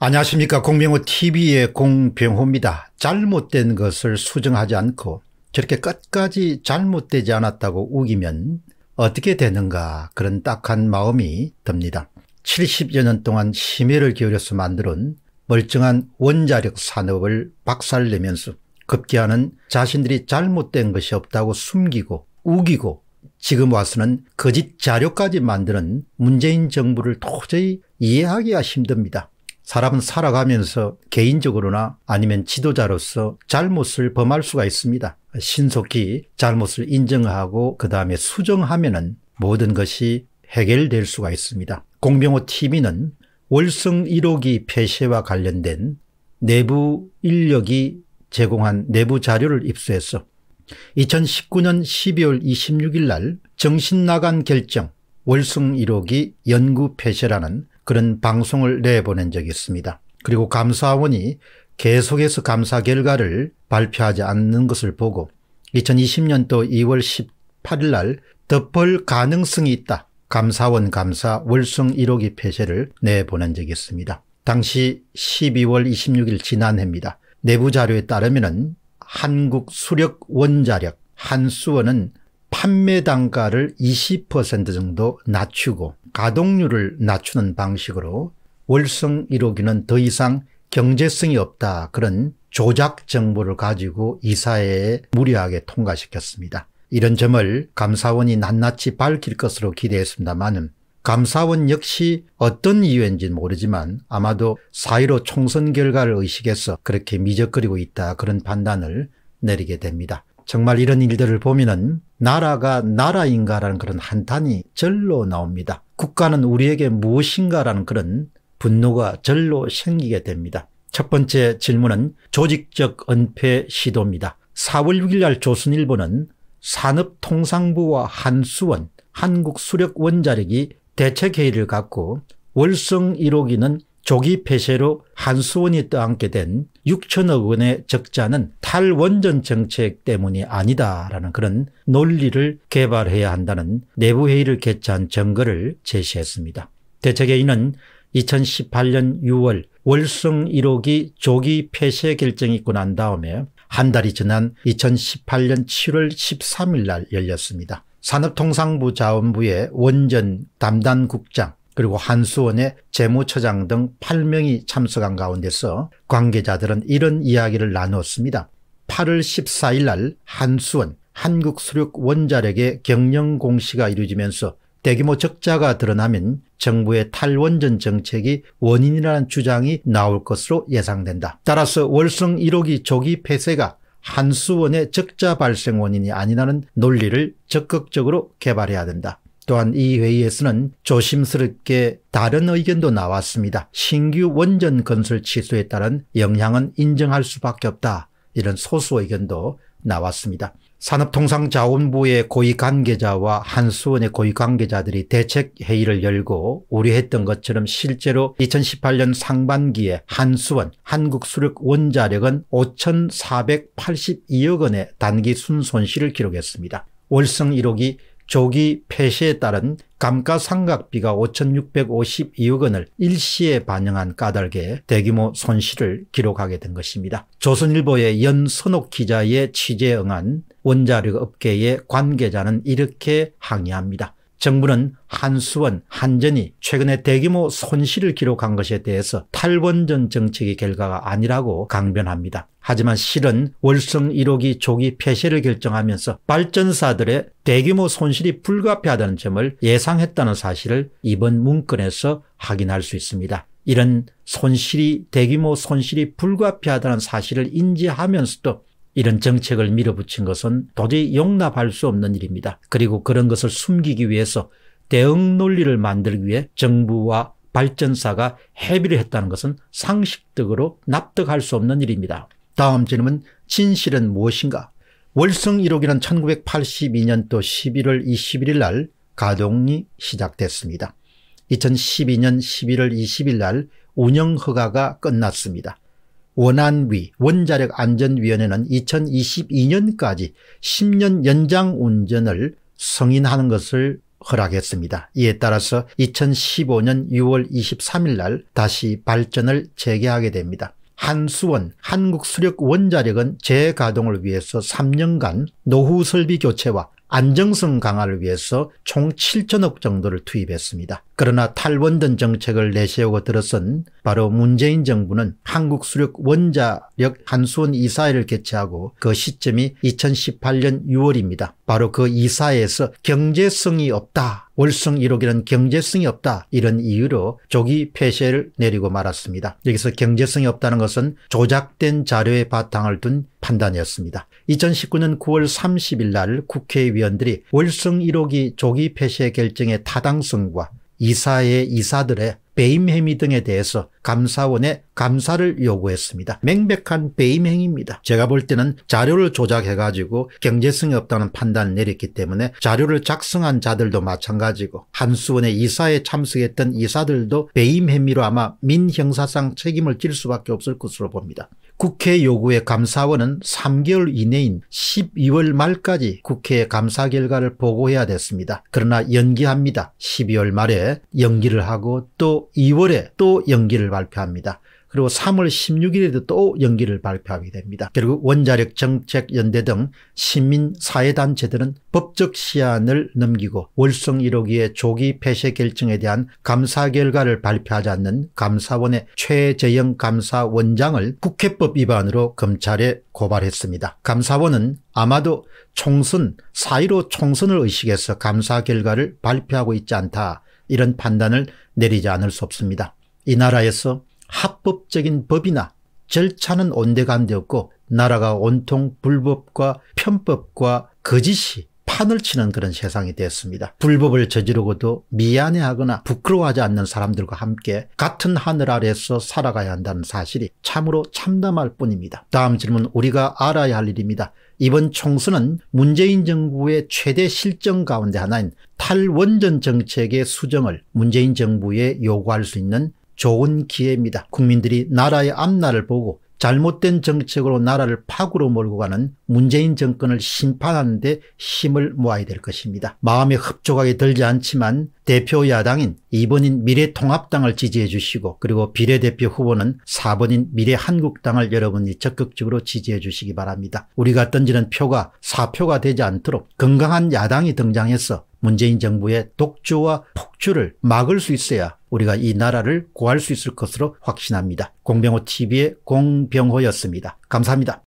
안녕하십니까 공병호 tv의 공병호입니다. 잘못된 것을 수정하지 않고 저렇게 끝까지 잘못되지 않았다고 우기면 어떻게 되는가 그런 딱한 마음이 듭니다. 70여 년 동안 심혈을 기울여서 만든 멀쩡한 원자력 산업을 박살내면서 급기야는 자신들이 잘못된 것이 없다고 숨기고 우기고 지금 와서는 거짓 자료까지 만드는 문재인 정부를 도저히 이해하기가 힘듭니다. 사람은 살아가면서 개인적으로나 아니면 지도자로서 잘못을 범할 수가 있습니다. 신속히 잘못을 인정하고 그 다음에 수정하면 모든 것이 해결될 수가 있습니다. 공병호 TV는 월성 1호기 폐쇄와 관련된 내부 인력이 제공한 내부 자료를 입수해서 2019년 12월 26일 날 정신나간 결정 월성 1호기 연구 폐쇄라는 그런 방송을 내보낸 적이 있습니다. 그리고 감사원이 계속해서 감사 결과를 발표하지 않는 것을 보고 2020년도 2월 18일 날 덮을 가능성이 있다. 감사원 감사 월성 1호기 폐쇄를 내보낸 적이 있습니다. 당시 12월 26일 지난해입니다. 내부 자료에 따르면 한국 수력 원자력 한수원은 판매 단가를 20% 정도 낮추고 가동률을 낮추는 방식으로 월성 1호기는 더 이상 경제성이 없다 그런 조작 정보를 가지고 이사회에 무리하게 통과시켰습니다. 이런 점을 감사원이 낱낱이 밝힐 것으로 기대했습니다만은 감사원 역시 어떤 이유인지는 모르지만 아마도 사이로 총선 결과를 의식해서 그렇게 미적거리고 있다 그런 판단을 내리게 됩니다. 정말 이런 일들을 보면은 나라가 나라인가라는 그런 한탄이 절로 나옵니다. 국가는 우리에게 무엇인가라는 그런 분노가 절로 생기게 됩니다. 첫 번째 질문은 조직적 은폐 시도입니다. 4월 6일 날 조선일보는 산업통상부와 한수원, 한국수력원자력이 대책회의를 갖고 월성 1호기는 조기 폐쇄로 한수원이 떠안게 된 6천억 원의 적자는 탈원전 정책 때문이 아니다라는 그런 논리를 개발해야 한다는 내부회의를 개최한 증거를 제시했습니다. 대책회의는 2018년 6월 월성 1호기 조기 폐쇄 결정이 있고 난 다음에 한 달이 지난 2018년 7월 13일 날 열렸습니다. 산업통상부 자원부의 원전 담당국장 그리고 한수원의 재무처장 등 8명이 참석한 가운데서 관계자들은 이런 이야기를 나누었습니다. 8월 14일 날 한수원 한국수력원자력의 경영 공시가 이루어지면서 대규모 적자가 드러나면 정부의 탈원전 정책이 원인이라는 주장이 나올 것으로 예상된다. 따라서 월성 1호기 조기 폐쇄가 한수원의 적자 발생 원인이 아니라는 논리를 적극적으로 개발해야 된다. 또한 이 회의에서는 조심스럽게 다른 의견도 나왔습니다. 신규 원전 건설 취소에 따른 영향은 인정할 수밖에 없다. 이런 소수 의견도 나왔습니다. 산업통상자원부의 고위 관계자와 한수원의 고위 관계자들이 대책 회의를 열고 우려했던 것처럼 실제로 2018년 상반기에 한수원 한국수력원자력은 5,482억 원의 단기 순손실을 기록했습니다. 월성 1억이 조기 폐쇄에 따른 감가상각비가 5,652억 원을 일시에 반영한 까닭에 대규모 손실을 기록하게 된 것입니다. 조선일보의 연선옥 기자의 취재에 응한 원자력 업계의 관계자는 이렇게 항의합니다. 정부는 한수원, 한전이 최근에 대규모 손실을 기록한 것에 대해서 탈원전 정책의 결과가 아니라고 강변합니다. 하지만 실은 월성 1호기 조기 폐쇄를 결정하면서 발전사들의 대규모 손실이 불가피하다는 점을 예상했다는 사실을 이번 문건에서 확인할 수 있습니다. 이런 손실이 대규모 손실이 불가피하다는 사실을 인지하면서도 이런 정책을 밀어붙인 것은 도저히 용납할 수 없는 일입니다. 그리고 그런 것을 숨기기 위해서 대응 논리를 만들기 위해 정부와 발전사가 해비를 했다는 것은 상식적으로 납득할 수 없는 일입니다. 다음 질문 진실은 무엇인가? 월성 1호기는 1982년도 11월 21일 날 가동이 시작됐습니다. 2012년 11월 20일 날 운영 허가가 끝났습니다. 원안위 원자력안전위원회는 2022년까지 10년 연장 운전을 승인하는 것을 허락했습니다. 이에 따라서 2015년 6월 23일 날 다시 발전을 재개하게 됩니다. 한수원 한국수력원자력은 재가동을 위해서 3년간 노후 설비 교체와 안정성 강화를 위해서 총 7천억 정도를 투입했습니다. 그러나 탈원전 정책을 내세우고 들어선 바로 문재인 정부는 한국수력 원자력 한수원 이사회를 개최하고 그 시점이 2018년 6월입니다. 바로 그 이사회에서 경제성이 없다. 월성 1억이라는 경제성이 없다. 이런 이유로 조기 폐쇄를 내리고 말았습니다. 여기서 경제성이 없다는 것은 조작된 자료의 바탕을 둔 판단이었습니다. 2019년 9월 30일 날 국회의원들이 월성 1억이 조기 폐쇄 결정의 타당성과 이사의 이사들의 배임 행위 등에 대해서 감사원에 감사를 요구했습니다. 맹백한 배임 행위입니다. 제가 볼 때는 자료를 조작해가지고 경제성이 없다는 판단을 내렸기 때문에 자료를 작성한 자들도 마찬가지고 한수원의 이사에 참석했던 이사들도 배임 행위로 아마 민형사상 책임을 질 수밖에 없을 것으로 봅니다. 국회 요구의 감사원은 3개월 이내인 12월 말까지 국회 감사 결과를 보고해야 됐습니다. 그러나 연기합니다. 12월 말에 연기를 하고 또 2월에 또 연기를 발표합니다. 그리고 3월 16일에도 또 연기를 발표하게 됩니다. 결국 원자력 정책 연대 등 시민 사회단체들은 법적 시한을 넘기고 월성 1호기의 조기 폐쇄 결정에 대한 감사 결과를 발표하지 않는 감사원의 최재영 감사원장을 국회법 위반으로 검찰에 고발했습니다. 감사원은 아마도 총선 4.15 총선을 의식해서 감사 결과를 발표하고 있지 않다. 이런 판단을 내리지 않을 수 없습니다. 이 나라에서 합법적인 법이나 절차는 온데간데 없고 나라가 온통 불법과 편법과 거짓이 판을 치는 그런 세상이 됐습니다. 불법을 저지르고도 미안해하거나 부끄러워하지 않는 사람들과 함께 같은 하늘 아래서 살아가야 한다는 사실이 참으로 참담할 뿐입니다. 다음 질문 우리가 알아야 할 일입니다. 이번 총선은 문재인 정부의 최대 실정 가운데 하나인 탈원전 정책의 수정을 문재인 정부에 요구할 수 있는 좋은 기회입니다. 국민들이 나라의 앞날을 보고 잘못된 정책으로 나라를 파고로 몰고 가는 문재인 정권을 심판하는 데 힘을 모아야 될 것입니다. 마음에 흡족하게 들지 않지만 대표 야당인 2번인 미래통합당을 지지해 주시고 그리고 비례대표 후보는 4번인 미래한국당을 여러분이 적극적으로 지지해 주시기 바랍니다. 우리가 던지는 표가 사표가 되지 않도록 건강한 야당이 등장해서 문재인 정부의 독주와 폭주를 막을 수 있어야 우리가 이 나라를 구할 수 있을 것으로 확신합니다. 공병호 TV의 공병호였습니다. 감사합니다.